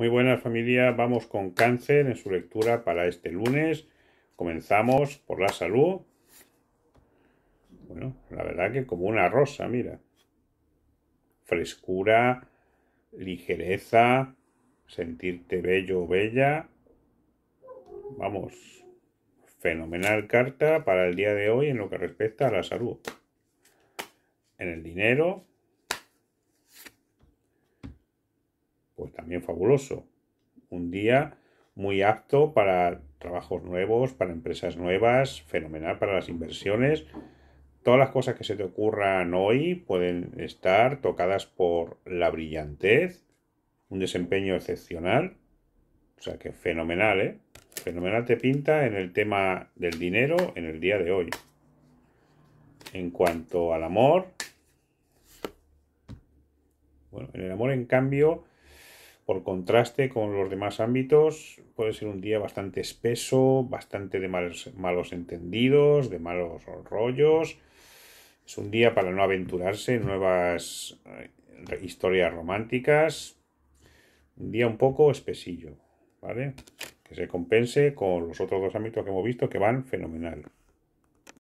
Muy buenas familia, vamos con cáncer en su lectura para este lunes. Comenzamos por la salud. Bueno, la verdad que como una rosa, mira. Frescura, ligereza, sentirte bello o bella. Vamos, fenomenal carta para el día de hoy en lo que respecta a la salud. En el dinero, pues también fabuloso. Un día muy apto para trabajos nuevos, para empresas nuevas, fenomenal para las inversiones. Todas las cosas que se te ocurran hoy pueden estar tocadas por la brillantez, un desempeño excepcional. O sea que fenomenal, ¿eh? Fenomenal te pinta en el tema del dinero en el día de hoy. En cuanto al amor, bueno, en el amor en cambio por contraste con los demás ámbitos, puede ser un día bastante espeso, bastante de malos, entendidos, de malos rollos. Es un día para no aventurarse en nuevas eh, historias románticas. Un día un poco espesillo, ¿vale? Que se compense con los otros dos ámbitos que hemos visto que van fenomenal.